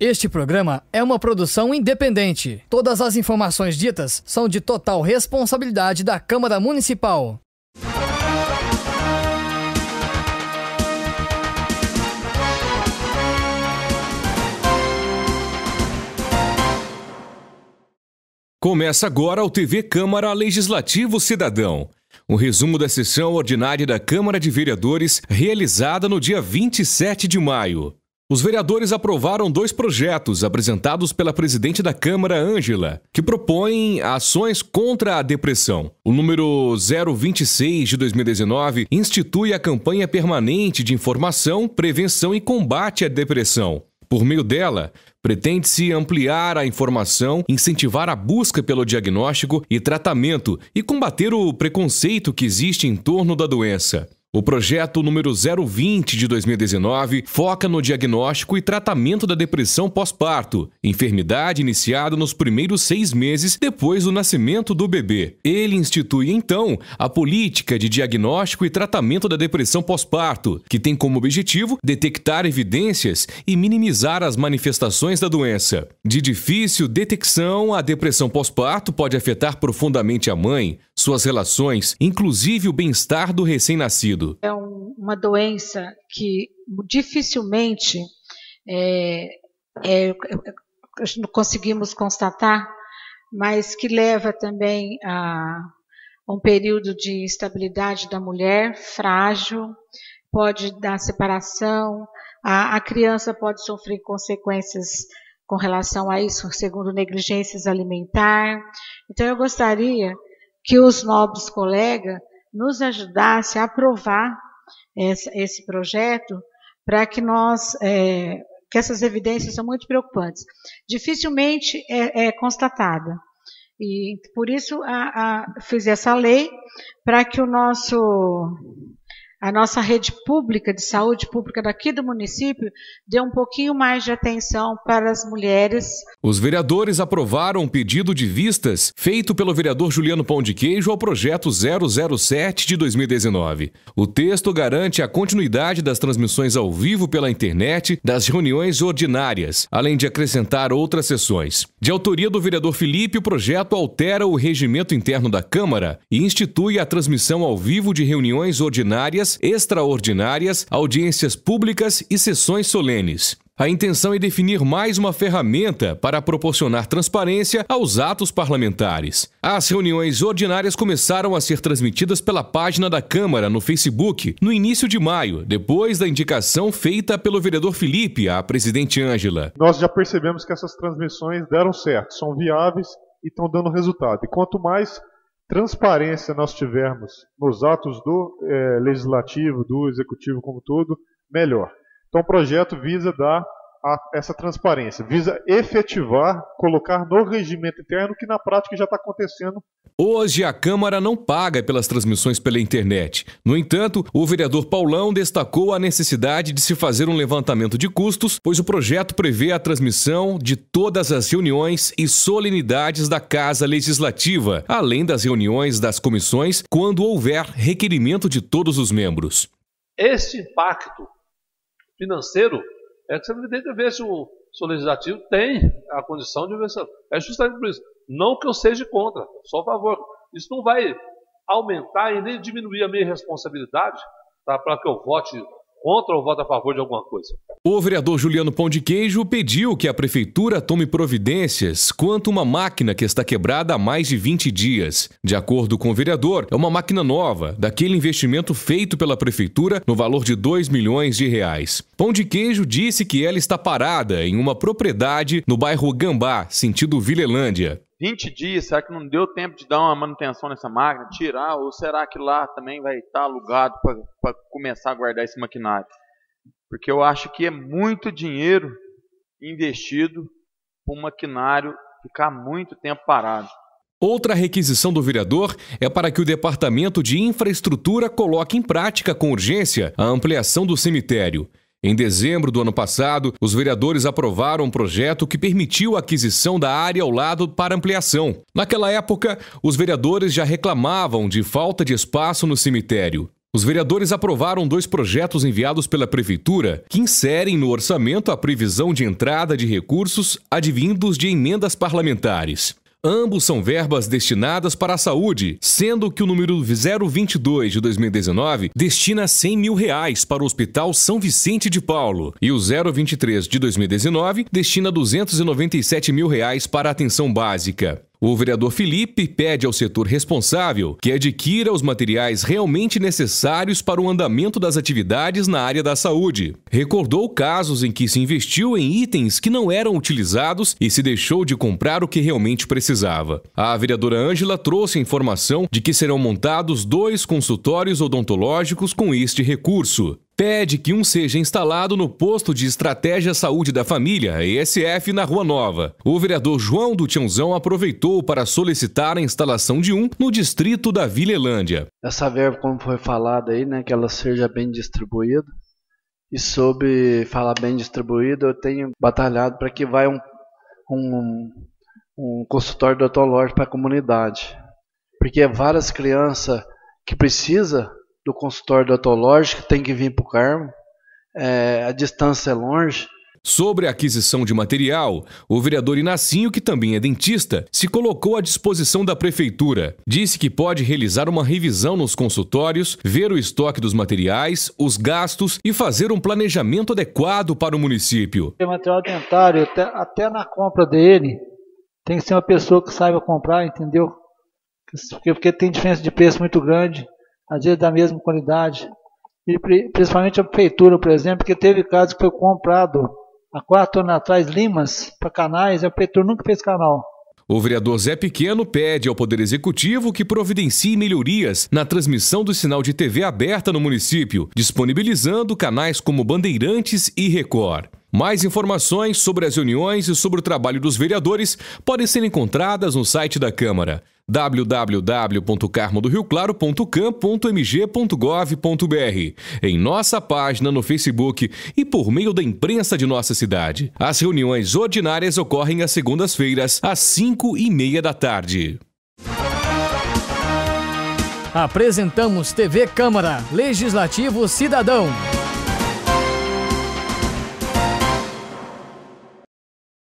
Este programa é uma produção independente. Todas as informações ditas são de total responsabilidade da Câmara Municipal. Começa agora o TV Câmara Legislativo Cidadão. Um resumo da sessão ordinária da Câmara de Vereadores realizada no dia 27 de maio. Os vereadores aprovaram dois projetos apresentados pela presidente da Câmara, Ângela, que propõem ações contra a depressão. O número 026 de 2019 institui a campanha permanente de informação, prevenção e combate à depressão. Por meio dela, pretende-se ampliar a informação, incentivar a busca pelo diagnóstico e tratamento e combater o preconceito que existe em torno da doença. O projeto número 020 de 2019 foca no diagnóstico e tratamento da depressão pós-parto, enfermidade iniciada nos primeiros seis meses depois do nascimento do bebê. Ele institui, então, a política de diagnóstico e tratamento da depressão pós-parto, que tem como objetivo detectar evidências e minimizar as manifestações da doença. De difícil detecção, a depressão pós-parto pode afetar profundamente a mãe, suas relações, inclusive o bem-estar do recém-nascido. É um, uma doença que dificilmente é, é, é conseguimos constatar, mas que leva também a um período de instabilidade da mulher, frágil, pode dar separação, a, a criança pode sofrer consequências com relação a isso, segundo negligências alimentar. Então, eu gostaria que os nobres colegas nos ajudassem a aprovar esse projeto para que nós, é, que essas evidências são muito preocupantes. Dificilmente é, é constatada. E por isso a, a, fiz essa lei para que o nosso a nossa rede pública de saúde pública daqui do município deu um pouquinho mais de atenção para as mulheres. Os vereadores aprovaram um pedido de vistas feito pelo vereador Juliano Pão de Queijo ao projeto 007 de 2019. O texto garante a continuidade das transmissões ao vivo pela internet das reuniões ordinárias, além de acrescentar outras sessões. De autoria do vereador Felipe, o projeto altera o regimento interno da Câmara e institui a transmissão ao vivo de reuniões ordinárias extraordinárias, audiências públicas e sessões solenes. A intenção é definir mais uma ferramenta para proporcionar transparência aos atos parlamentares. As reuniões ordinárias começaram a ser transmitidas pela página da Câmara no Facebook no início de maio, depois da indicação feita pelo vereador Felipe à presidente Ângela. Nós já percebemos que essas transmissões deram certo, são viáveis e estão dando resultado. E quanto mais transparência nós tivermos nos atos do é, legislativo, do executivo como todo, melhor. Então o projeto visa dar a, essa transparência, visa efetivar, colocar no regimento interno que na prática já está acontecendo. Hoje a Câmara não paga pelas transmissões pela internet. No entanto, o vereador Paulão destacou a necessidade de se fazer um levantamento de custos, pois o projeto prevê a transmissão de todas as reuniões e solenidades da Casa Legislativa, além das reuniões das comissões, quando houver requerimento de todos os membros. Este impacto financeiro é que você tem que ver se o, se o legislativo tem a condição de se. É justamente por isso. Não que eu seja contra, só a favor. Isso não vai aumentar e nem diminuir a minha responsabilidade tá, para que eu vote contra ou vota a favor de alguma coisa. O vereador Juliano Pão de Queijo pediu que a prefeitura tome providências quanto uma máquina que está quebrada há mais de 20 dias. De acordo com o vereador, é uma máquina nova, daquele investimento feito pela prefeitura no valor de 2 milhões de reais. Pão de Queijo disse que ela está parada em uma propriedade no bairro Gambá, sentido Vilelândia. 20 dias, será que não deu tempo de dar uma manutenção nessa máquina, tirar, ou será que lá também vai estar alugado para começar a guardar esse maquinário? Porque eu acho que é muito dinheiro investido para um maquinário ficar muito tempo parado. Outra requisição do vereador é para que o Departamento de Infraestrutura coloque em prática com urgência a ampliação do cemitério. Em dezembro do ano passado, os vereadores aprovaram um projeto que permitiu a aquisição da área ao lado para ampliação. Naquela época, os vereadores já reclamavam de falta de espaço no cemitério. Os vereadores aprovaram dois projetos enviados pela Prefeitura que inserem no orçamento a previsão de entrada de recursos advindos de emendas parlamentares. Ambos são verbas destinadas para a saúde, sendo que o número 022 de 2019 destina 100 mil reais para o Hospital São Vicente de Paulo e o 023 de 2019 destina 297 mil reais para a atenção básica. O vereador Felipe pede ao setor responsável que adquira os materiais realmente necessários para o andamento das atividades na área da saúde. Recordou casos em que se investiu em itens que não eram utilizados e se deixou de comprar o que realmente precisava. A vereadora Ângela trouxe a informação de que serão montados dois consultórios odontológicos com este recurso pede que um seja instalado no posto de Estratégia Saúde da Família, ESF, na Rua Nova. O vereador João do Tiãozão aproveitou para solicitar a instalação de um no distrito da Vila Elândia. Essa verba, como foi falado aí, né, que ela seja bem distribuída. E sobre falar bem distribuída, eu tenho batalhado para que vá um, um, um consultório odontológico para a comunidade. Porque várias crianças que precisam do consultório odontológico, tem que vir para o Carmo, é, a distância é longe. Sobre a aquisição de material, o vereador Inacinho, que também é dentista, se colocou à disposição da prefeitura. Disse que pode realizar uma revisão nos consultórios, ver o estoque dos materiais, os gastos e fazer um planejamento adequado para o município. O material dentário, até, até na compra dele, tem que ser uma pessoa que saiba comprar, entendeu? Porque, porque tem diferença de preço muito grande às vezes da mesma qualidade. E principalmente a prefeitura, por exemplo, que teve caso que foi comprado há quatro anos atrás limas para canais, e a prefeitura nunca fez canal. O vereador Zé Pequeno pede ao Poder Executivo que providencie melhorias na transmissão do sinal de TV aberta no município, disponibilizando canais como Bandeirantes e Record. Mais informações sobre as reuniões e sobre o trabalho dos vereadores podem ser encontradas no site da Câmara www.carmodorioclaro.cam.mg.gov.br, em nossa página no Facebook e por meio da imprensa de nossa cidade. As reuniões ordinárias ocorrem às segundas-feiras, às 5 e meia da tarde. Apresentamos TV Câmara, Legislativo Cidadão.